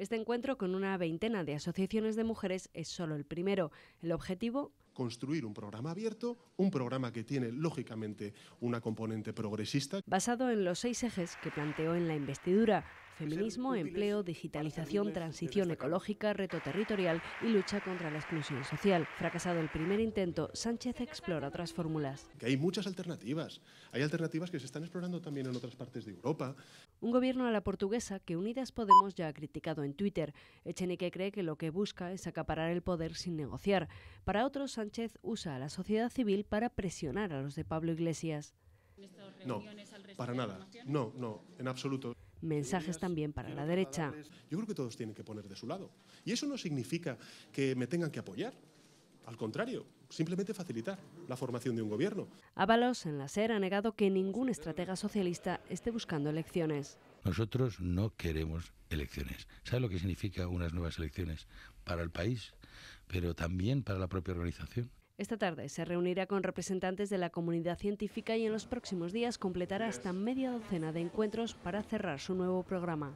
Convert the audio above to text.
Este encuentro con una veintena de asociaciones de mujeres es solo el primero. El objetivo, construir un programa abierto, un programa que tiene lógicamente una componente progresista. Basado en los seis ejes que planteó en la investidura, feminismo, empleo, digitalización, transición ecológica, reto territorial y lucha contra la exclusión social. Fracasado el primer intento, Sánchez explora otras fórmulas. Que hay muchas alternativas. Hay alternativas que se están explorando también en otras partes de Europa. Un gobierno a la portuguesa que Unidas Podemos ya ha criticado en Twitter. Echenique cree que lo que busca es acaparar el poder sin negociar. Para otros, Sánchez usa a la sociedad civil para presionar a los de Pablo Iglesias. No, para nada. No, no, en absoluto mensajes también para la derecha. Yo creo que todos tienen que poner de su lado. Y eso no significa que me tengan que apoyar. Al contrario, simplemente facilitar la formación de un gobierno. Ábalos en la SER ha negado que ningún estratega socialista esté buscando elecciones. Nosotros no queremos elecciones. ¿Sabe lo que significa unas nuevas elecciones para el país, pero también para la propia organización? Esta tarde se reunirá con representantes de la comunidad científica y en los próximos días completará hasta media docena de encuentros para cerrar su nuevo programa.